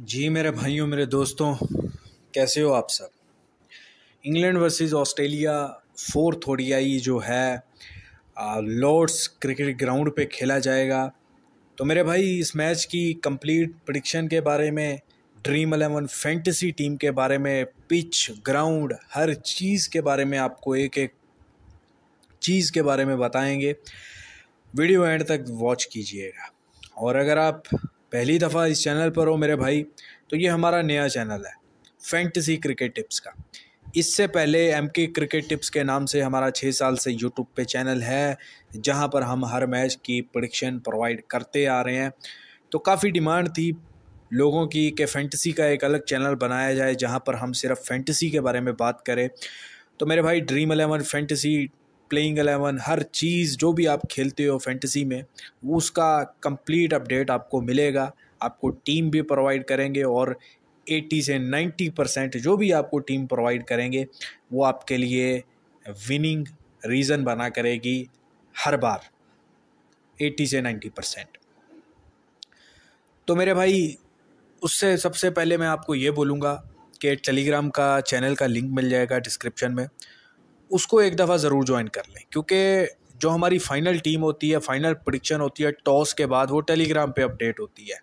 जी मेरे भाइयों मेरे दोस्तों कैसे हो आप सब England versus Australia fourth ODI जो है लॉर्ड्स क्रिकेट ग्राउंड पे खेला जाएगा तो मेरे भाई इस मैच की कंप्लीट प्रडिक्शन के बारे में ड्रीम अलेवन फैंटेसी टीम के बारे में पिच ग्राउंड हर चीज़ के बारे में आपको एक एक चीज़ के बारे में बताएंगे वीडियो एंड तक वॉच कीजिएगा और अगर आप पहली दफ़ा इस चैनल पर हो मेरे भाई तो ये हमारा नया चैनल है फैंटसी क्रिकेट टिप्स का इससे पहले एम के क्रिकेट टिप्स के नाम से हमारा छः साल से यूट्यूब पे चैनल है जहाँ पर हम हर मैच की प्रडिक्शन प्रोवाइड करते आ रहे हैं तो काफ़ी डिमांड थी लोगों की कि फैंटसी का एक अलग चैनल बनाया जाए जहाँ पर हम सिर्फ फैंटसी के बारे में बात करें तो मेरे भाई dream eleven fantasy playing eleven हर चीज़ जो भी आप खेलते हो फैंटेसी में उसका कंप्लीट अपडेट आपको मिलेगा आपको टीम भी प्रोवाइड करेंगे और 80 से 90 परसेंट जो भी आपको टीम प्रोवाइड करेंगे वो आपके लिए विनिंग रीज़न बना करेगी हर बार 80 से 90 परसेंट तो मेरे भाई उससे सबसे पहले मैं आपको ये बोलूँगा कि टेलीग्राम का चैनल का लिंक मिल जाएगा डिस्क्रिप्शन में उसको एक दफ़ा ज़रूर ज्वाइन कर लें क्योंकि जो हमारी फ़ाइनल टीम होती है फ़ाइनल प्रडिक्शन होती है टॉस के बाद वो टेलीग्राम पे अपडेट होती है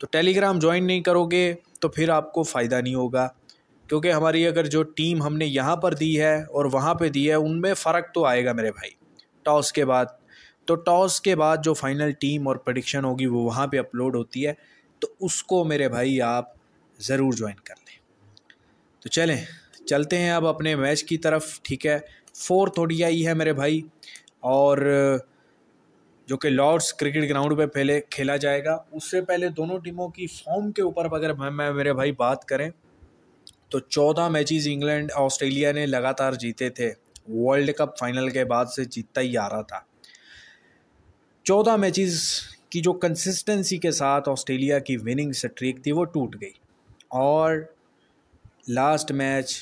तो टेलीग्राम ज्वाइन नहीं करोगे तो फिर आपको फ़ायदा नहीं होगा क्योंकि हमारी अगर जो टीम हमने यहाँ पर दी है और वहाँ पर दी है उनमें फ़र्क तो आएगा मेरे भाई टॉस के बाद तो टॉस के बाद जो फ़ाइनल टीम और प्रडिक्शन होगी वो वहाँ पर अपलोड होती है तो उसको मेरे भाई आप ज़रूर ज्वाइन कर लें तो चलें चलते हैं अब अपने मैच की तरफ ठीक है फोर्थ ओडिया ही है मेरे भाई और जो कि लॉर्ड्स क्रिकेट ग्राउंड पे पहले खेला जाएगा उससे पहले दोनों टीमों की फॉर्म के ऊपर अगर मैं मेरे भाई बात करें तो चौदह मैचेस इंग्लैंड ऑस्ट्रेलिया ने लगातार जीते थे वर्ल्ड कप फाइनल के बाद से जीतता ही आ रहा था चौदह मैचेस की जो कंसिस्टेंसी के साथ ऑस्ट्रेलिया की विनिंग स्ट्रीक थी वो टूट गई और लास्ट मैच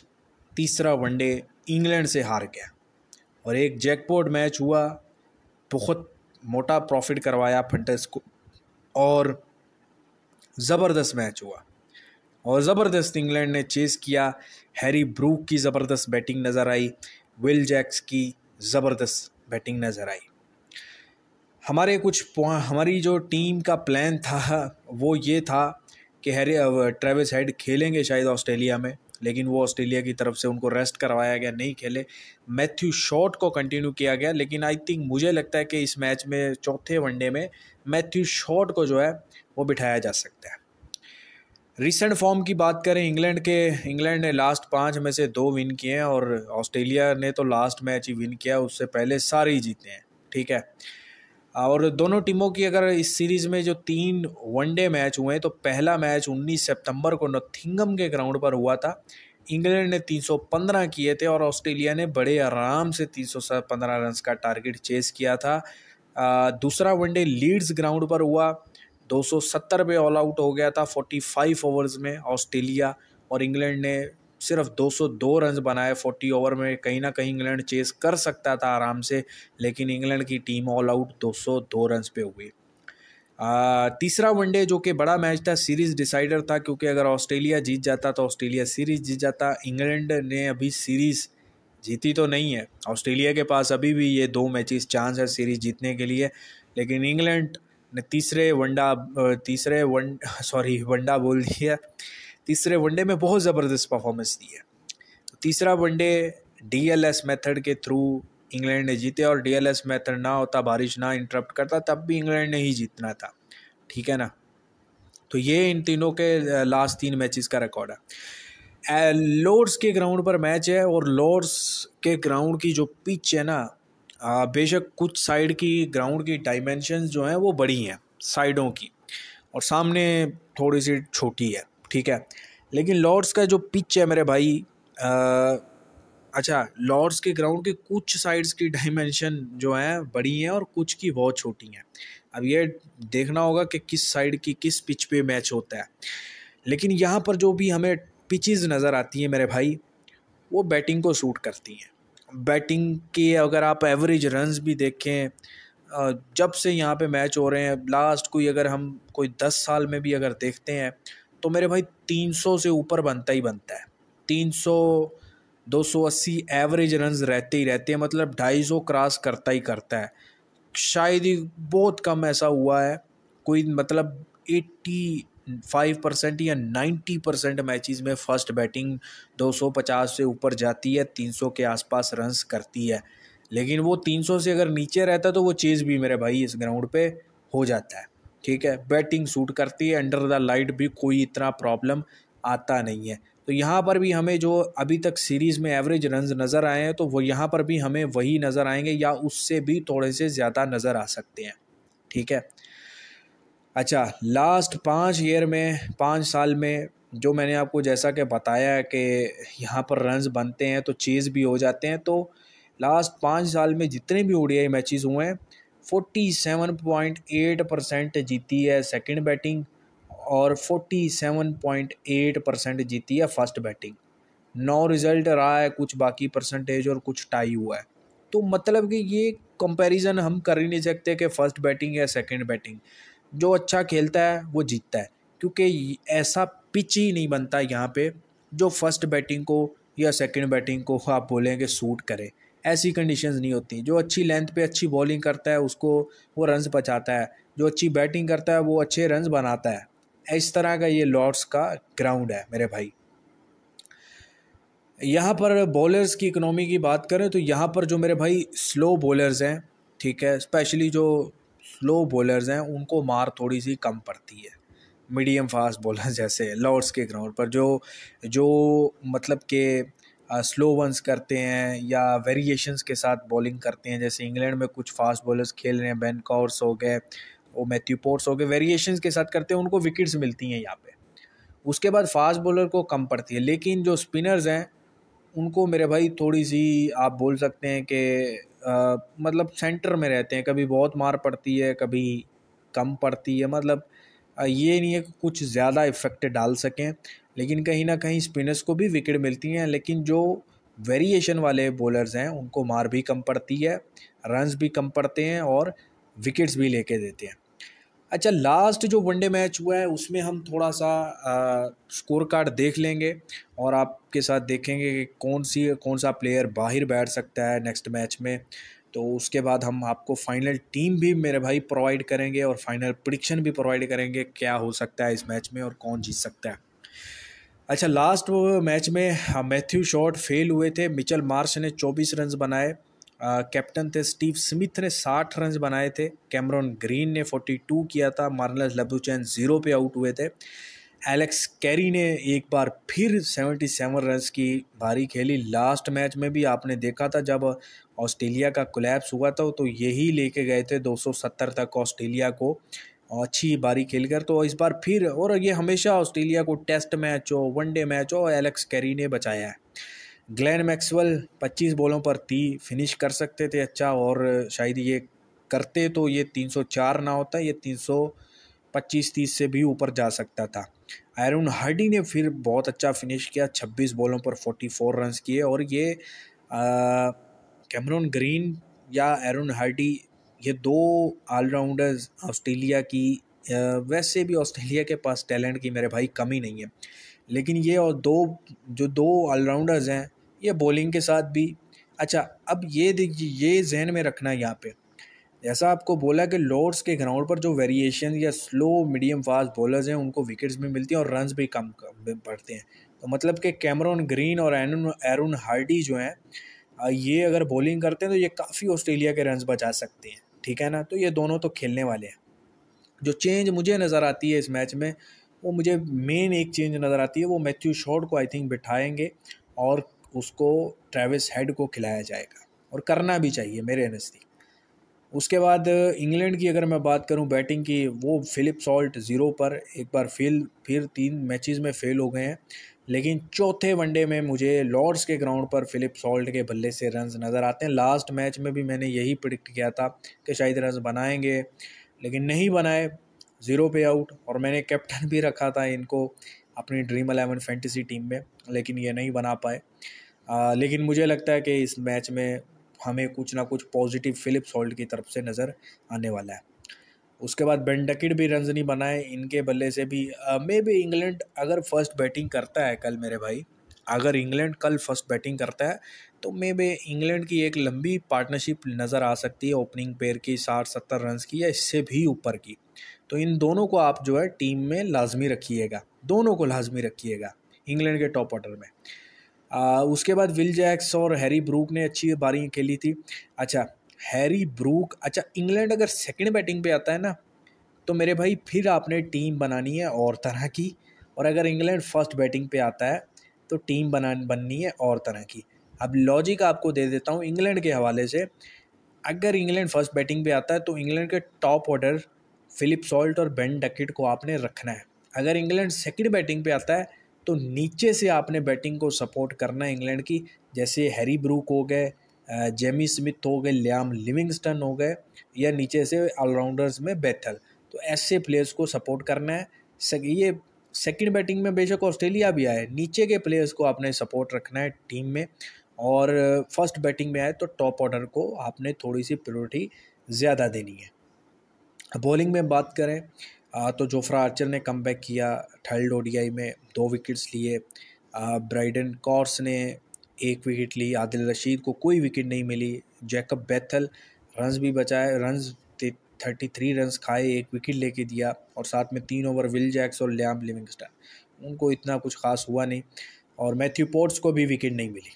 तीसरा वनडे इंग्लैंड से हार गया और एक जैकपॉट मैच हुआ बहुत मोटा प्रॉफिट करवाया फंटस को और ज़बरदस्त मैच हुआ और ज़बरदस्त इंग्लैंड ने चेस किया हैरी ब्रूक की ज़बरदस्त बैटिंग नज़र आई विल जैक्स की ज़बरदस्त बैटिंग नज़र आई हमारे कुछ हमारी जो टीम का प्लान था वो ये था कि हैरी ट्रेविस हेड खेलेंगे शायद ऑस्ट्रेलिया में लेकिन वो ऑस्ट्रेलिया की तरफ से उनको रेस्ट करवाया गया नहीं खेले मैथ्यू शॉट को कंटिन्यू किया गया लेकिन आई थिंक मुझे लगता है कि इस मैच में चौथे वनडे में मैथ्यू शॉट को जो है वो बिठाया जा सकता है रिसेंट फॉर्म की बात करें इंग्लैंड के इंग्लैंड ने लास्ट पाँच में से दो विन किए हैं और ऑस्ट्रेलिया ने तो लास्ट मैच ही विन किया उससे पहले सारे ही जीते हैं ठीक है और दोनों टीमों की अगर इस सीरीज़ में जो तीन वनडे मैच हुए हैं तो पहला मैच 19 सितंबर को नथिंगम के ग्राउंड पर हुआ था इंग्लैंड ने 315 किए थे और ऑस्ट्रेलिया ने बड़े आराम से 315 रन का टारगेट चेस किया था आ, दूसरा वनडे लीड्स ग्राउंड पर हुआ 270 पे ऑल आउट हो गया था 45 ओवर्स में ऑस्ट्रेलिया और इंग्लैंड ने सिर्फ 202 रन बनाए 40 ओवर में कहीं ना कहीं इंग्लैंड चेस कर सकता था आराम से लेकिन इंग्लैंड की टीम ऑल आउट 202 रन पे हुई तीसरा वनडे जो कि बड़ा मैच था सीरीज़ डिसाइडर था क्योंकि अगर ऑस्ट्रेलिया जीत जाता तो ऑस्ट्रेलिया सीरीज़ जीत जाता इंग्लैंड ने अभी सीरीज़ जीती तो नहीं है ऑस्ट्रेलिया के पास अभी भी ये दो मैचेस चांस है सीरीज़ जीतने के लिए लेकिन इंग्लैंड ने तीसरे वनडा तीसरे वन सॉरी वनडा बोल दिया तीसरे वनडे में बहुत ज़बरदस्त परफॉर्मेंस दी है तीसरा वनडे डीएलएस मेथड के थ्रू इंग्लैंड ने जीते और डीएलएस मेथड ना होता बारिश ना इंटरप्ट करता तब भी इंग्लैंड ने ही जीतना था ठीक है ना तो ये इन तीनों के लास्ट तीन मैचेस का रिकॉर्ड है लॉर्ड्स के ग्राउंड पर मैच है और लॉर्ड्स के ग्राउंड की जो पिच है ना बेशक कुछ साइड की ग्राउंड की डायमेंशन जो हैं वो बड़ी हैं साइडों की और सामने थोड़ी सी छोटी है ठीक है लेकिन लॉर्ड्स का जो पिच है मेरे भाई आ, अच्छा लॉर्ड्स के ग्राउंड के कुछ साइड्स की डायमेंशन जो हैं बड़ी हैं और कुछ की बहुत छोटी हैं अब ये देखना होगा कि किस साइड की किस पिच पे मैच होता है लेकिन यहाँ पर जो भी हमें पिचेस नज़र आती हैं मेरे भाई वो बैटिंग को सूट करती हैं बैटिंग के अगर आप एवरेज रन्स भी देखें जब से यहाँ पे मैच हो रहे हैं लास्ट कोई अगर हम कोई दस साल में भी अगर देखते हैं तो मेरे भाई तीन सौ से ऊपर बनता ही बनता है तीन सौ दो सौ अस्सी एवरेज रन रहते ही रहते हैं मतलब ढाई सौ क्रॉस करता ही करता है शायद ही बहुत कम ऐसा हुआ है कोई मतलब एट्टी फाइव परसेंट या नाइन्टी परसेंट मैच में फर्स्ट बैटिंग दो सौ पचास से ऊपर जाती है तीन सौ के आसपास रन्स करती है लेकिन वो तीन सौ से अगर नीचे रहता तो वो चीज़ भी मेरे भाई इस ग्राउंड पे हो जाता है ठीक है बैटिंग सूट करती है अंडर द लाइट भी कोई इतना प्रॉब्लम आता नहीं है तो यहाँ पर भी हमें जो अभी तक सीरीज़ में एवरेज रन नज़र आए हैं तो वो यहाँ पर भी हमें वही नज़र आएंगे या उससे भी थोड़े से ज़्यादा नज़र आ सकते हैं ठीक है अच्छा लास्ट पाँच ईयर में पाँच साल में जो मैंने आपको जैसा कि बताया कि यहाँ पर रन्स बनते हैं तो चेज़ भी हो जाते हैं तो लास्ट पाँच साल में जितने भी ओडीआई मैचेस हुए हैं 47.8 परसेंट जीती है सेकंड बैटिंग और 47.8 परसेंट जीती है फर्स्ट बैटिंग नौ रिज़ल्ट रहा है कुछ बाकी परसेंटेज और कुछ टाई हुआ है तो मतलब कि ये कंपैरिजन हम कर ही नहीं सकते कि फ़र्स्ट बैटिंग या सेकंड बैटिंग जो अच्छा खेलता है वो जीतता है क्योंकि ऐसा पिच ही नहीं बनता यहाँ पे जो फर्स्ट बैटिंग को या सेकंड बैटिंग को आप बोलेंगे सूट करें ऐसी कंडीशंस नहीं होती जो अच्छी लेंथ पे अच्छी बॉलिंग करता है उसको वो रन्स बचाता है जो अच्छी बैटिंग करता है वो अच्छे रन्स बनाता है इस तरह का ये लॉर्ड्स का ग्राउंड है मेरे भाई यहाँ पर बॉलर्स की इकनॉमी की बात करें तो यहाँ पर जो मेरे भाई स्लो बॉलर्स हैं ठीक है स्पेशली जो स्लो बॉलर्स हैं उनको मार थोड़ी सी कम पड़ती है मीडियम फास्ट बॉलर जैसे लॉर्ड्स के ग्राउंड पर जो जो मतलब के स्लो वंस करते हैं या वेरिएशंस के साथ बॉलिंग करते हैं जैसे इंग्लैंड में कुछ फास्ट बॉलर्स खेल रहे हैं बैनकॉर्स हो गए वो मैथ्यू पोर्ट्स हो गए वेरिएशंस के साथ करते हैं उनको विकेट्स मिलती हैं यहाँ पे उसके बाद फास्ट बॉलर को कम पड़ती है लेकिन जो स्पिनर्स हैं उनको मेरे भाई थोड़ी सी आप बोल सकते हैं कि मतलब सेंटर में रहते हैं कभी बहुत मार पड़ती है कभी कम पड़ती है मतलब ये नहीं है कि कुछ ज़्यादा इफ़ेक्ट डाल सकें लेकिन कहीं ना कहीं स्पिनर्स को भी विकेट मिलती हैं लेकिन जो वेरिएशन वाले बॉलर्स हैं उनको मार भी कम पड़ती है रन्स भी कम पड़ते हैं और विकेट्स भी लेके देते हैं अच्छा लास्ट जो वनडे मैच हुआ है उसमें हम थोड़ा सा स्कोर कार्ड देख लेंगे और आपके साथ देखेंगे कि कौन सी कौन सा प्लेयर बाहर बैठ सकता है नेक्स्ट मैच में तो उसके बाद हम आपको फाइनल टीम भी मेरे भाई प्रोवाइड करेंगे और फाइनल प्रडिक्शन भी प्रोवाइड करेंगे क्या हो सकता है इस मैच में और कौन जीत सकता है अच्छा लास्ट मैच में मैथ्यू शॉट फेल हुए थे मिचल मार्श ने 24 रन बनाए कैप्टन थे स्टीव स्मिथ ने 60 रन बनाए थे कैमरॉन ग्रीन ने 42 किया था मार्नल लबुचैन ज़ीरो पे आउट हुए थे एलेक्स कैरी ने एक बार फिर 77 रन की भारी खेली लास्ट मैच में भी आपने देखा था जब ऑस्ट्रेलिया का कोलैप्स हुआ था तो यही लेके गए थे 270 तक ऑस्ट्रेलिया को अच्छी बारी खेल कर तो इस बार फिर और ये हमेशा ऑस्ट्रेलिया को टेस्ट मैच हो वनडे मैच हो एलेक्स कैरी ने बचाया है ग्लैन मैक्सवेल 25 बॉलों पर थी फिनिश कर सकते थे अच्छा और शायद ये करते तो ये 304 ना होता ये 325 30 से भी ऊपर जा सकता था आयरन हार्डी ने फिर बहुत अच्छा फिनिश किया 26 बॉलों पर 44 रन्स किए और ये कैमरन ग्रीन या एरन हार्डी ये दो ऑलराउंडर्स ऑस्ट्रेलिया की वैसे भी ऑस्ट्रेलिया के पास टैलेंट की मेरे भाई कमी नहीं है लेकिन ये और दो जो दो ऑलराउंडर्स हैं ये बॉलिंग के साथ भी अच्छा अब ये देखिए ये जहन में रखना है यहाँ पर जैसा आपको बोला कि लॉर्ड्स के ग्राउंड पर जो वेरिएशन या स्लो मीडियम फास्ट बॉलर्स हैं उनको विकेट्स भी मिलती हैं और रन भी कम पड़ते हैं तो मतलब कि कैमरॉन ग्रीन और एरन एरून हार्डी जो हैं ये अगर बॉलिंग करते हैं तो ये काफ़ी ऑस्ट्रेलिया के रन बचा सकते हैं ठीक है ना तो ये दोनों तो खेलने वाले हैं जो चेंज मुझे नज़र आती है इस मैच में वो मुझे मेन एक चेंज नज़र आती है वो मैथ्यू शॉर्ट को आई थिंक बिठाएंगे और उसको ट्रेविस हेड को खिलाया जाएगा और करना भी चाहिए मेरे नज़दीक उसके बाद इंग्लैंड की अगर मैं बात करूं बैटिंग की वो फिलिप सॉल्ट ज़ीरो पर एक बार फेल फिर तीन मैचेस में फ़ेल हो गए हैं लेकिन चौथे वनडे में मुझे लॉर्ड्स के ग्राउंड पर फिलिप सॉल्ट के बल्ले से रन्स नज़र आते हैं लास्ट मैच में भी मैंने यही प्रिडिक्ट किया था कि शायद रन्स बनाएंगे लेकिन नहीं बनाए ज़ीरो पे आउट और मैंने कैप्टन भी रखा था इनको अपनी ड्रीम अलेवन फैंटेसी टीम में लेकिन ये नहीं बना पाए आ, लेकिन मुझे लगता है कि इस मैच में हमें कुछ ना कुछ पॉजिटिव फिलिप सॉल्ट की तरफ से नज़र आने वाला है उसके बाद बेंडकिड भी रन नहीं बनाए इनके बल्ले से भी मे बी इंग्लैंड अगर फर्स्ट बैटिंग करता है कल मेरे भाई अगर इंग्लैंड कल फर्स्ट बैटिंग करता है तो मे बे इंग्लैंड की एक लंबी पार्टनरशिप नज़र आ सकती है ओपनिंग पेयर की साठ सत्तर रन की या इससे भी ऊपर की तो इन दोनों को आप जो है टीम में लाजमी रखिएगा दोनों को लाजमी रखिएगा इंग्लैंड के टॉप ऑर्डर में आ, उसके बाद विल जैक्स और हैरी ब्रूक ने अच्छी बारियाँ खेली थी अच्छा हैरी ब्रूक अच्छा इंग्लैंड अगर सेकंड बैटिंग पे आता है ना तो मेरे भाई फिर आपने टीम बनानी है और तरह की और अगर इंग्लैंड फर्स्ट बैटिंग पे आता है तो टीम बना बननी है और तरह की अब लॉजिक आपको दे देता हूँ इंग्लैंड के हवाले से अगर इंग्लैंड फर्स्ट बैटिंग पे आता है तो इंग्लैंड के टॉप ऑर्डर फिलिप सॉल्ट और बेन डकिट को आपने रखना है अगर इंग्लैंड सेकंड बैटिंग पे आता है तो नीचे से आपने बैटिंग को सपोर्ट करना है इंग्लैंड की जैसे हैरी ब्रूक हो गए जेमी स्मिथ हो गए लियाम लिविंगस्टन हो गए या नीचे से ऑलराउंडर्स में बैथल तो ऐसे प्लेयर्स को सपोर्ट करना है ये सेकंड बैटिंग में बेशक ऑस्ट्रेलिया भी आए नीचे के प्लेयर्स को आपने सपोर्ट रखना है टीम में और फर्स्ट बैटिंग में आए तो टॉप ऑर्डर को आपने थोड़ी सी प्रोरिटी ज़्यादा देनी है बॉलिंग में बात करें तो जोफ्रा आर्चर ने कम बैक किया थर्ड ओडीआई में दो विकेट्स लिए ब्राइडन कॉर्स ने एक विकेट ली आदिल रशीद को कोई विकेट नहीं मिली जैकब बैथल रन्स भी बचाए रन्स थर्टी थ्री रन्स खाए एक विकेट लेके दिया और साथ में तीन ओवर विल जैक्स और लियाम लिविंगस्टन उनको इतना कुछ खास हुआ नहीं और मैथ्यू पोर्ट्स को भी विकेट नहीं मिली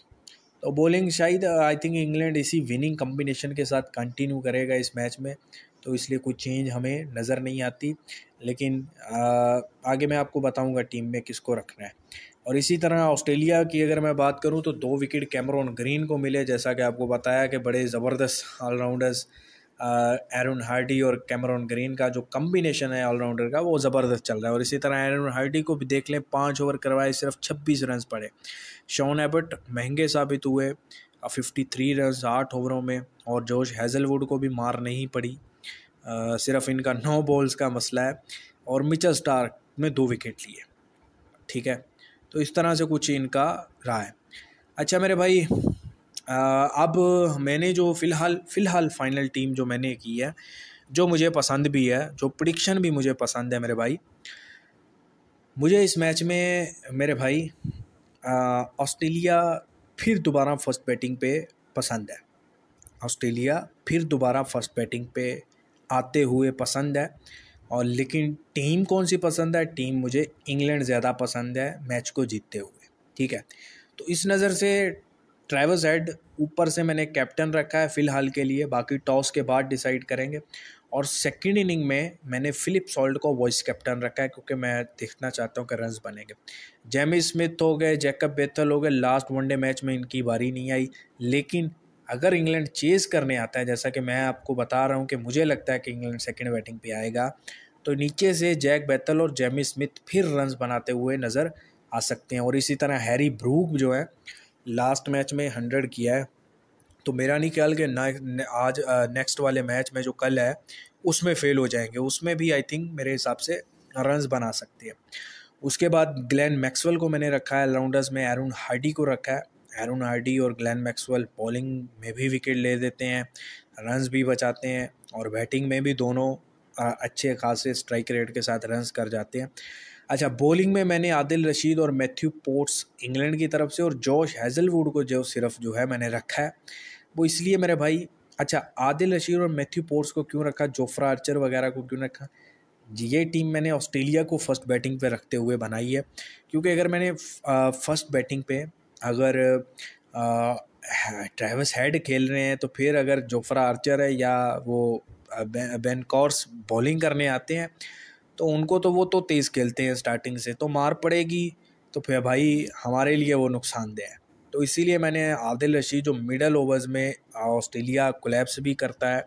तो बॉलिंग शायद आई थिंक इंग्लैंड इसी विनिंग कम्बिनेशन के साथ कंटिन्यू करेगा इस मैच में तो इसलिए कोई चेंज हमें नज़र नहीं आती लेकिन आ, आगे मैं आपको बताऊंगा टीम में किसको रखना है और इसी तरह ऑस्ट्रेलिया की अगर मैं बात करूं तो दो विकेट कैमरॉन ग्रीन को मिले जैसा कि आपको बताया कि बड़े ज़बरदस्त ऑलराउंडर्स एरन हार्डी और कैमरॉन ग्रीन का जो कम्बिनेशन है ऑलराउंडर का वो ज़बरदस्त चल रहा है और इसी तरह एरन हार्डी को भी देख लें पाँच ओवर करवाए सिर्फ छब्बीस रन पड़े शॉन एबट महंगे साबित हुए फिफ्टी थ्री रन आठ ओवरों में और जोश हैज़लवुड को भी मार नहीं पड़ी आ, सिर्फ इनका नौ बॉल्स का मसला है और मिचल स्टार्क ने दो विकेट लिए ठीक है तो इस तरह से कुछ इनका रहा है अच्छा मेरे भाई अब मैंने जो फ़िलहाल फ़िलहाल फ़ाइनल टीम जो मैंने की है जो मुझे पसंद भी है जो प्रडिक्शन भी मुझे पसंद है मेरे भाई मुझे इस मैच में मेरे भाई ऑस्ट्रेलिया फिर दोबारा फर्स्ट बैटिंग पे पसंद है ऑस्ट्रेलिया फिर दोबारा फर्स्ट बैटिंग पे आते हुए पसंद है और लेकिन टीम कौन सी पसंद है टीम मुझे इंग्लैंड ज़्यादा पसंद है मैच को जीतते हुए ठीक है तो इस नज़र से ट्रैवस हेड ऊपर से मैंने कैप्टन रखा है फ़िलहाल के लिए बाकी टॉस के बाद डिसाइड करेंगे और सेकंड इनिंग में मैंने फ़िलिप सॉल्ट को वॉइस कैप्टन रखा है क्योंकि मैं देखना चाहता हूँ कि रन्स बनेंगे जेमी स्मिथ हो गए जैकब बेथल हो गए लास्ट वनडे मैच में इनकी बारी नहीं आई लेकिन अगर इंग्लैंड चेज़ करने आता है जैसा कि मैं आपको बता रहा हूँ कि मुझे लगता है कि इंग्लैंड सेकेंड बैटिंग पर आएगा तो नीचे से जैक बैतल और जेमी स्मिथ फिर रन्स बनाते हुए नज़र आ सकते हैं और इसी तरह हैरी ब्रूक जो है लास्ट मैच में हंड्रेड किया है तो मेरा नहीं ख्याल कि ना आज नेक्स्ट वाले मैच में जो कल है उसमें फेल हो जाएंगे उसमें भी आई थिंक मेरे हिसाब से रन्स बना सकते हैं उसके बाद ग्लैन मैक्सवेल को मैंने रखा है ऑलराउंडर्स में एरून हार्डी को रखा है एरन आर्डी और ग्लैन मैक्सवेल बॉलिंग में भी विकेट ले देते हैं रन्स भी बचाते हैं और बैटिंग में भी दोनों अच्छे खासे स्ट्राइक रेट के साथ रन्स कर जाते हैं अच्छा बॉलिंग में मैंने आदिल रशीद और मैथ्यू पोर्ट्स इंग्लैंड की तरफ से और जॉश हैजलवुड को जो सिर्फ जो है मैंने रखा है वो इसलिए मेरे भाई अच्छा आदिल रशीद और मैथ्यू पोर्ट्स को क्यों रखा जोफ्रा आर्चर वगैरह को क्यों रखा जी ये टीम मैंने ऑस्ट्रेलिया को फर्स्ट बैटिंग पे रखते हुए बनाई है क्योंकि अगर मैंने फर्स्ट बैटिंग पे अगर ट्रेविस हेड खेल रहे हैं तो फिर अगर जोफ्रा आर्चर है या वो बेन कॉर्स बॉलिंग करने आते हैं तो उनको तो वो तो तेज़ खेलते हैं स्टार्टिंग से तो मार पड़ेगी तो फिर भाई हमारे लिए वो नुकसानदेह है तो इसीलिए मैंने आदिल रशीद जो मिडल ओवर्स में ऑस्ट्रेलिया कोलेप्स भी करता है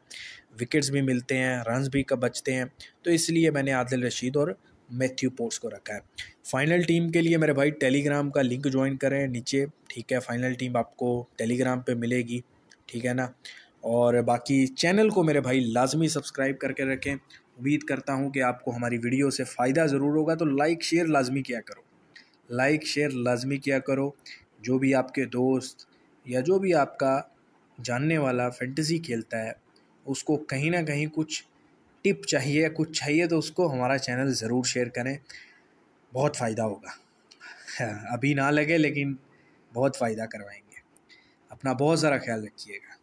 विकेट्स भी मिलते हैं रन भी बचते हैं तो इसलिए मैंने आदिल रशीद और मैथ्यू पोर्ट्स को रखा है फाइनल टीम के लिए मेरे भाई टेलीग्राम का लिंक ज्वाइन करें नीचे ठीक है फाइनल टीम आपको टेलीग्राम पे मिलेगी ठीक है ना और बाकी चैनल को मेरे भाई लाजमी सब्सक्राइब करके रखें उम्मीद करता हूँ कि आपको हमारी वीडियो से फ़ायदा ज़रूर होगा तो लाइक शेयर लाजमी किया करो लाइक शेयर लाजमी किया करो जो भी आपके दोस्त या जो भी आपका जानने वाला फेंटसी खेलता है उसको कहीं ना कहीं कुछ टिप चाहिए या कुछ चाहिए तो उसको हमारा चैनल ज़रूर शेयर करें बहुत फ़ायदा होगा हाँ, अभी ना लगे लेकिन बहुत फ़ायदा करवाएंगे अपना बहुत सारा ख्याल रखिएगा